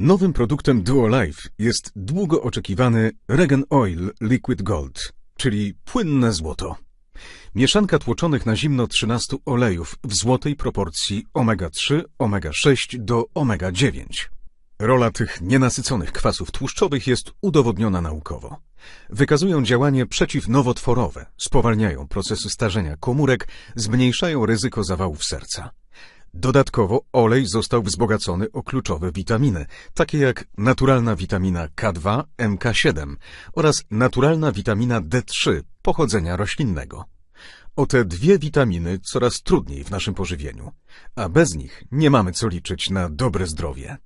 Nowym produktem DuoLife jest długo oczekiwany Regen Oil Liquid Gold, czyli płynne złoto. Mieszanka tłoczonych na zimno 13 olejów w złotej proporcji omega-3, omega-6 do omega-9. Rola tych nienasyconych kwasów tłuszczowych jest udowodniona naukowo. Wykazują działanie przeciwnowotworowe, spowalniają procesy starzenia komórek, zmniejszają ryzyko zawałów serca. Dodatkowo olej został wzbogacony o kluczowe witaminy, takie jak naturalna witamina K2, MK7 oraz naturalna witamina D3 pochodzenia roślinnego. O te dwie witaminy coraz trudniej w naszym pożywieniu, a bez nich nie mamy co liczyć na dobre zdrowie.